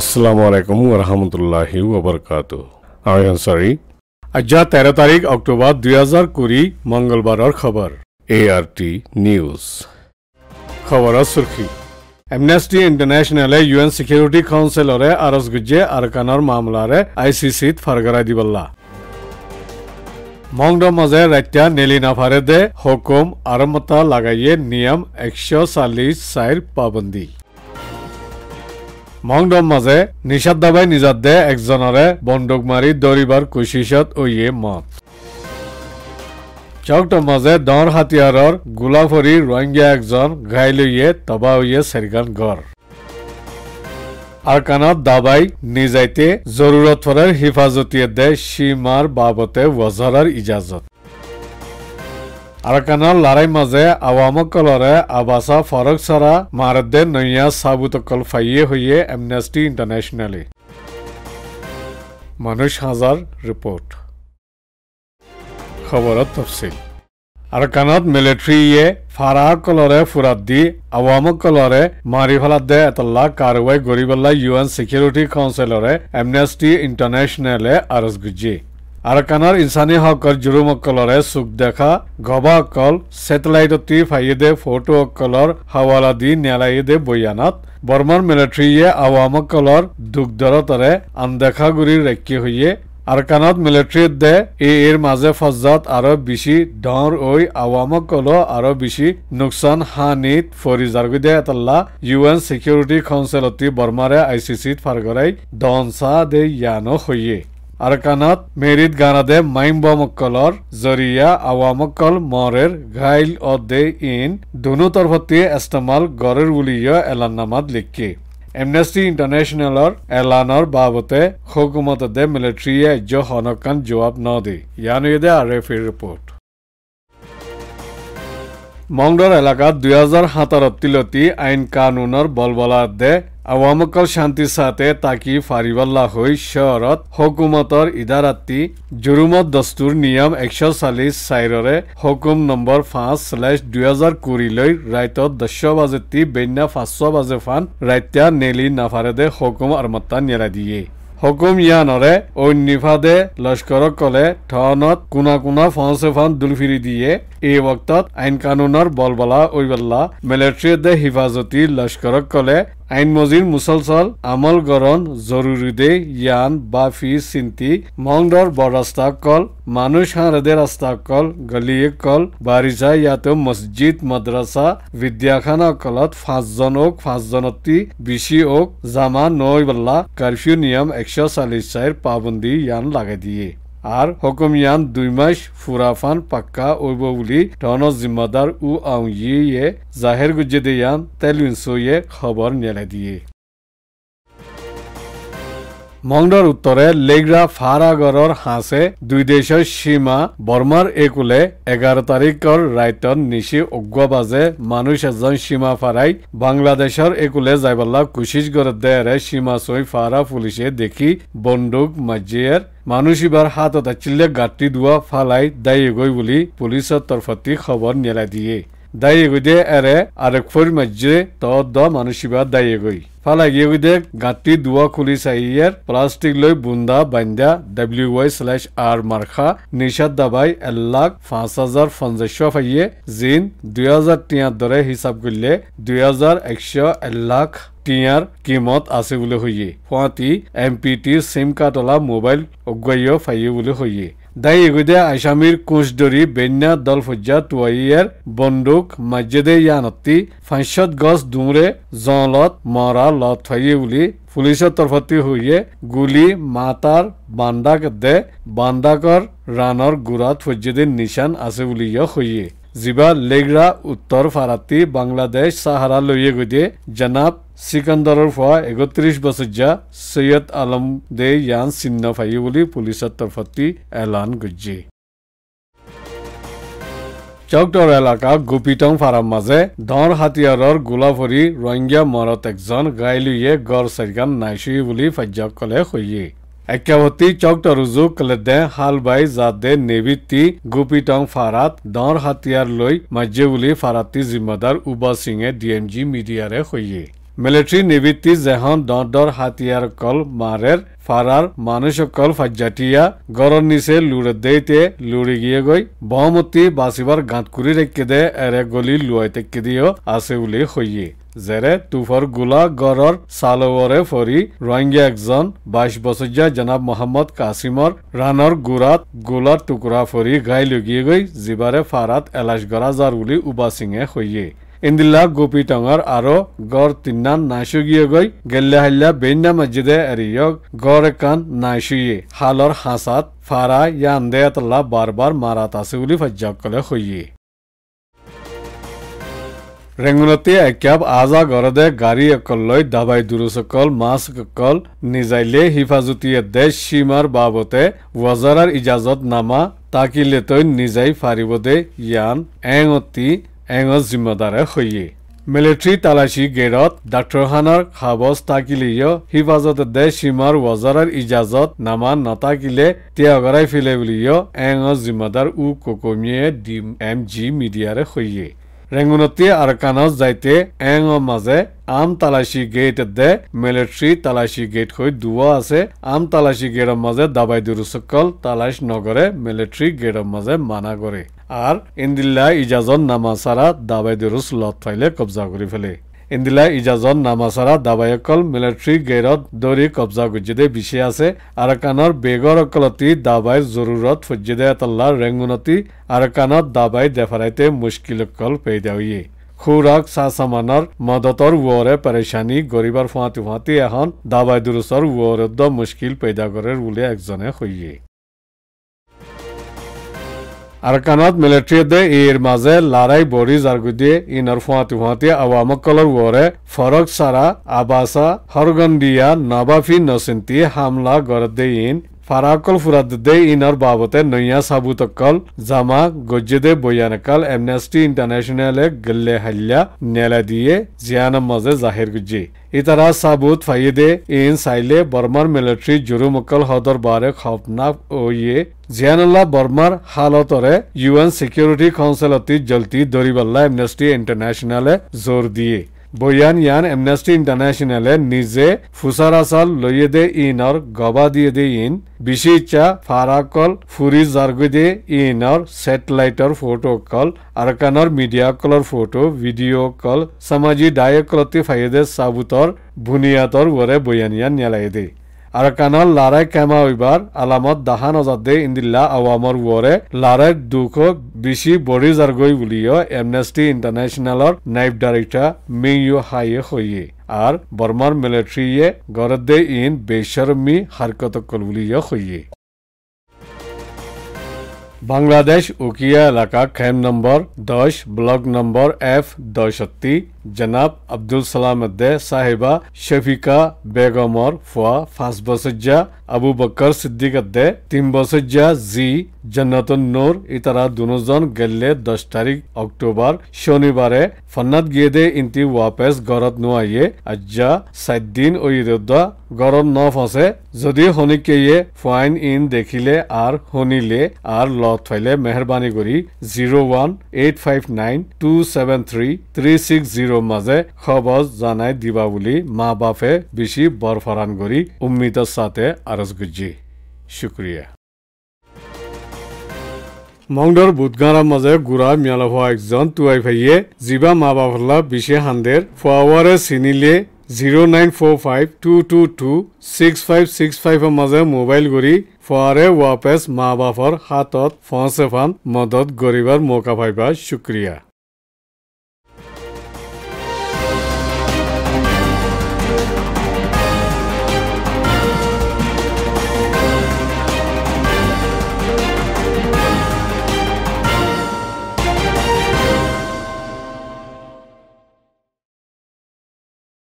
আসসালামু আলাইকুম রহমতুল্লাহি ওবরকাত আমি আনসারি আজ্জা তেরো তারিখ অক্টোবর দুই হাজার কুড়ি মঙ্গলবারের খবর এ আর টি নিউজ খবর সুরখি এমনেস্টি ইন্টারন্যাশনেলে ইউএন সিকিউরিটি কাউন্সিলরে আরজ গুজে আরকানর মামলারে আইসিসিত ফারগরাই দিবল্লা মংড মাজে রাত্যা নেলি নাফারে দে হুকুম আরমতা লাগাইয়ে নিয়ম একশো চাল্লিশ চাইর পাবন্দী মংডম মাজে নিষাদ দাবাই নিজাদ্দে একজনরে বন্দুক মারি দৌড়িবার কোশিশত ওইয়ে মত চকটো মাজে দর হাতিয়ারর গোলাফরি রোহিঙ্গা একজন ঘাইল ইয়ে তবা ইয়ে সেরগান গড় আরকানত দাবাই নিজাইতে জরুরত ফরের হিফাজতিয়ে দে সীমার বাবতে ওয়াজারার ইজাজত আরাকানল লারাই মাঝে আওয়ামকলরে আবাসা ফরক সারা মারদে নইয়া সাবুতকল ফাইয়ে হইয়ে অ্যামনেস্টি ইন্টারন্যাশনালি মানুষ হাজার রিপোর্ট খবরত তফসিল আরকানত মিলিটারিয়ে ফারাকলরে ফুরাত দি আওয়ামকলরে মারি ফেলাদে এতলা কারওয়াই গরিবল্লা ইউএন সিকিউরিটি কাউন্সিলরে অ্যামনেস্টি ইন্টারন্যাশনালে আরজ গুজি আৰাকানৰ ইনচানী হকৰ জুৰুম অকলৰে চুক দেখা গবা অকল ছেটেলাইটতি দে ফটো অকলৰ হাৱালা দি নেলাইয়েদে বৈয়ানাত বৰ্মাৰ মিলিট্ৰীয়ে আৱামকলৰ দুখদৰতাৰে আনদেখা গুৰিৰ ৰাক্ষী হৈয়ে আৰকানত মিলিট্ৰীত দে এৰ মাজে ফজাত আৰু বেছি ডৰ ঐ আৱামকলো আৰু বেছি নোকচান হানিত ফৰিজাৰগুদে এটাল্লা ইউ এন চিকিউৰিটি কাউঞ্চেলতি বৰ্মাৰে আই চি চিত ফাৰগৰাই দনচা দে য়ানো হৈয়ে আরকানত মেরিদ গানাদে মাইম্বমক্কলর জরিয়া আওয়ামক্কল মরের ঘাইল অ দে ইন দুনু তরফতিয়ে ইস্তেমাল গরের উলিয় এলাননামাত লিখি এমনেস্টি ইন্টারন্যাশনেলৰ এলানৰ বাবতে হুকুমত দে মিলিটাৰীয়ে এজ্য হনকান জবাব নদি ইয়ানুয়েদে আৰ এফিৰ ৰিপৰ্ট মংডৰ এলেকাত দুহেজাৰ সাতাৰত তিলতি আইন কানুনৰ বলবলা দে আৱামকল শান্তি চাতে তাকি ফাৰিবল্লা হৈ চহৰত হুকুমতৰ ইদাৰাতি জুৰুমত দস্তুৰ নিয়ম একশ চল্লিছ হুকুম নম্বৰ পাঁচ শ্লেচ দুহেজাৰ কুৰিলৈ ৰাইটত দশ বাজে তি বেন্যা পাঁচশ বাজে ফান ৰাইত্যা নেলি নাফাৰেদে হুকুম আৰমত্তা নেৰা দিয়ে হুকুম ইয়ানৰে অন্যভাৱে লস্কৰক কলে ঠনত কোনা কোনা ফঁচে ফান দুলফিৰি দিয়ে এই বক্তত আইন কানুনৰ বলবলা ঐবেলা মিলিট্ৰিয়ে হিফাজতী লস্কৰক কলে আইন মজিৰ মুছলচল আমল গৰণ জৰুৰী দে ইয়ান বা ফি চিন্তি মংদৰ বৰাস্তাকল মানুহ হাৰদে ৰাস্তা কল গলিয়ে কল বাৰিষা ইয়াতো মছজিদ মাদ্ৰাছা বিদ্যাখানা কলত পাঁচজন অক পাঁচজনতি বিচি অক জামা নৈ বাল্লা কাৰ্ফিউ নিয়ম একশ চাল্লিছ চাইৰ পাবন্দী ইয়ান লাগাই দিয়ে আর হকমিয়ান দুই মাস ফুরাফান পাক্কা ওইব বলি ধন জিম্মাদার উ আউয়ে জাহের গুজে দেয়ান তেলুনসোয়ে খবর নেলে দিয়ে মংডৰ উত্তৰে লেগ্ৰা ফাৰাগৰৰ হাঁছে দুই দেশৰ সীমা বৰ্মাৰ একুলে এঘাৰ তাৰিখৰ ৰাইটত নিচি উগ্ৰবাজে মানুহ এজন সীমা ফাৰাই বাংলাদেশৰ একুলে যাইবলা কোচিছ গড়ত দেৰে সীমা চৈ ফাৰা পুলিচে দেখি বন্দুক মজিয়াৰ মানুহ ইবাৰ হাততে চিল্লে গাঁতি দুৱা ফালাই দায়ী গৈ বুলি পুলিচৰ তৰফতি খবৰ নেলাই দিয়ে দা ইগুদে এরে আরেক ফর মজ্জে ত দ মানুষিবা দা ইগুই ফালা ইগুদে গাতি দুয়া খুলি সাইয়ের প্লাষ্টিক লৈ বুন্দা বান্দা ডাব্লিউ ৱাই শ্লেচ আৰ মাৰ্খা নিশাদ দাবাই এক লাখ পাঁচ হাজাৰ পঞ্চাশ ফাইয়ে জিন দুই হাজার টিয়ার দরে হিসাব করলে দুই হাজার একশো এক লাখ টিয়ার কিমত আছে বুলি হইয়ে ফুয়াটি এম পি টি সিম কার্ডলা মোবাইল অগ্রাহ্য ফাইয়ে বুলি হইয়ে দাই এগুদে আইসামিৰ কোঁচ ডৰি বেন্যা দল ফজ্জা টোৱাইয়াৰ বন্দুক মাজেদে ইয়ানতি ফাঁচত গছ দুমৰে জলত মৰা লত থাকি বুলি পুলিচৰ তৰফতে হৈয়ে গুলী মাতাৰ বান্দাক দে বান্দাকৰ ৰাণৰ গুড়াত ফজ্জেদিৰ নিচান আছে বুলিয়ে হৈয়ে জিবা লেগৰা উত্তৰ ফাৰাতি বাংলাদেশ চাহাৰালৈয়ে গৈ দিয়ে জনাব চিকান্দাৰৰ হোৱা একত্ৰিশ বছৰীয়া ছৈয়দ আলম দে য়ান চিহ্ন ফাই বুলি পুলিচৰ তৰফতি এলান গুজি চকটৰ এলেকা গোপীটং ফাৰাম মাজে ধৰ হাতিয়াৰৰ গোলাভৰি ৰংগীয়া মৰত একজন গাইলুয়ে গড় চাৰিগান নাইছুই বুলি ফাৰ্যকলে সহি একেৱতী চকদৰ কলে দে হাল বাই যাদে নেবিতি গোপীটং ফাৰাত ধৰ হাতিয়াৰ লৈ মাজ্যে বুলি ফাৰাতি জিম্মদাৰ উবা সিঙে ডি এম জি মিডিয়াৰে শৈয়ে মিলিটাৰি নিবৃত্তি জেহন দৰ হাতিয়াৰ কল মাৰে ফাৰাৰ মানুষকল ফাজাটিয়া গৰৰ নিচে লুৰে দেইতে লুড়ি গিয়ে গই বহমতি বাসিবার গাঁত কুড়ি রেখে দে এরে গলি লুয়াই টেকে দিও আছে বুলি হইয়ে জেরে তুফর গুলা গড়র সালোয়ারে ফরি রোহিঙ্গা একজন বাইশ বছরজা জনাব মহম্মদ কাছিমৰ ৰাণৰ গুড়াত গোলাৰ টুকুৰা ফৰি গাই লুগিয়ে গই ফাৰাত ফাৰাত এলাশ গড়া জাৰ বলে উবাসিংয়ে হইয়ে এন্দিল্লা গোপী টঙৰ আৰু গড় তিনান নাইচুগীয় গৈ গেল্লাহাল্লা বেইনা মছজিদে এৰিয়ক গড় একান নাইচুয়ে হালৰ হাঁচাত ফাৰা ইয়া আন্দেয়াতলা বাৰ বাৰ মাৰাত আছে বুলি ভাজ্যসকলে সৈয়ে ৰেঙুনতে একাপ আজা ঘৰতে গাড়ী অকল লৈ দাবাই অকল মাস্ক অকল নিজাইলে হিফাজতীয়ে দেশ সীমাৰ বাবতে ৱজাৰাৰ ইজাজত নামা তাকিলে তই নিজাই ফাৰিব দে ইয়ান এঙতি এঙজ জিম্মদাৰে সৈয়ে মিলিটাৰী তালাচী গেৰত ডাক্তৰখানৰ খাবজ থাকিলেও হিফাজতে দে সীমাৰ ৱজাৰৰ ইজাজত নামা নাথাকিলে তিয়াগৰাই ফিলে বুলিও এঙজ জিম্মদাৰ উ কমিয়ে ডি এম জি মিডিয়াৰে সৈয়ে ৰেঙুনতি আৰু কানত যাইতে এঙৰ মাজে আম তালাচী গেট দে মিলিট্ৰী তালাচী গেট হৈ দুৱা আছে আম তালাচী গেটৰ মাজে দাবাই দুৰুচকল তালাচ নগৰে মিলিট্ৰী গেটৰ মাজে মানা কৰে আৰু ইন্দিল্লা ইজাজন নামাচাৰা দাবাই দুৰুচ লত ফাইলে কব্জা কৰি ফেলে ইন্দিলা ইজাজত নামাসারা দাবায়কল মিলিটারি গেরত দৌৰি কব্জা গুজিদে বিচি আছে আরাকানর বেগর অকলতি দাবাইৰ জৰুৰত ফজিদে এতল্লা ৰেংগুনতি আরাকানত দাবাই দেফারাইতে মুশকিল অকল পেদা হইয়ে খুরাক সাসামানার মদতর ওরে পরেশানি গরিবার ফাঁতি ফাঁতি এখন দাবাই দুরুসর ওরে দ মুশকিল পেদা করে একজনে হইয়ে আরকানত মিলিট্রিয়ে ইর মাজে লারাই বরি জারগুদিয়ে ইনর ফুয়াতি ফুয়াতি আওয়ামকলর ওরে ফরক সারা আবাসা হরগন্ডিয়া নবাফি নসিন্তি হামলা গরদে ইন ফাৰাকল ফুৰাদে ইনৰ বাবতে নৈয়া চাবুতকল জামা গজ্জেদে বৈয়ানকল এমনেষ্টি ইণ্টাৰনেশ্যনেলে গল্লে হাল্লা নেলা দিয়ে জিয়ানৰ মাজে জাহিৰ গুজ্জি ইতাৰা চাবুত ফাইদে ইন চাইলে বৰ্মাৰ মিলিটাৰী জুৰুম হদৰ বাৰে খপনা অয়ে জিয়ানলা বৰ্মাৰ হালতৰে ইউ এন ছিকিউৰিটি কাউঞ্চিল অতি এমনেষ্টি ইণ্টাৰনেশ্যনেলে জোৰ দিয়ে বৈয়ানিয়ান এমনেষ্টি ইণ্টাৰনেশ্যনেলে নিজে ফুচাৰা চাল লৈয়েদে ইনৰ গবাদিয়েদে ইন বিচিচা ফাৰাকল ফুৰি জাৰ্গুদে ইনৰ ছেটেলাইটৰ ফটো কল আৰকানৰ মিডিয়া কলৰ ফটো ভিডিঅ' কল সামাজিক ডায়কলতি ফাইদে চাবুতৰ ভুনিয়াতৰ ওৰে বৈয়ানিয়ান নেলাইদে আরাকানাল লারাই কেমা ওইবার আলামত দাহান অজাদে ইন্দিল্লা আওয়ামর ওরে লারাই দুঃখ বেশি বড়ি জার্গই বুলিও এমনেস্টি ইন্টারন্যাশনালর নাইফ ডাইরেক্টর মেইও হাইয়ে হইয়ে আর বর্মার মিলিটারিয়ে গরদে ইন বেশরমি হারকত কলবুলিয় হইয়ে বাংলাদেশ উকিয়া এলাকা খেম নম্বর দশ ব্লক নম্বর এফ দশত্তি জনাব আব্দুল সালাম দে সাহেবা শফিকা বেগমর ফোয়া ফাঁস বসজ্জা আবু বকর সিদ্দিক দে তিন বসজ্জা জি जन्नतन নূর इतरा दोनों जन गले दस तारीख अक्टूबर शनिवार फन्नात गिये दे इंती वापस गरत नो आइए अज्जा सात दिन গরম ন ফসে যদি হনিকেয়ে ফাইন ইন দেখিলে আর হনিলে আর ল থাইলে মেহরবানি করি zero one eight five nine two seven three three six zero মাঝে খবর জানাই দিবা বুলি মা বাপে বেশি বরফরান করি উম্মিতার সাথে আরজ গুজি শুক্রিয়া মংডৰ বুধগাঁৱৰ মাজে গুড়া মিয়াল হোৱা একজন টুৱাই ভাইয়ে জিবা মা বাপলা বিশে হান্দেৰ ফোৱাৱাৰে চিনিলে zero' nine four five two two two six five six ফাইভৰ মাজে মোবাইল কৰি ফোৱাৰে ৱাপেছ মা বাপৰ হাতত ফঁচ এফান মদত গঢ়িবৰ মৌকা পাইবা শুক্ৰিয়া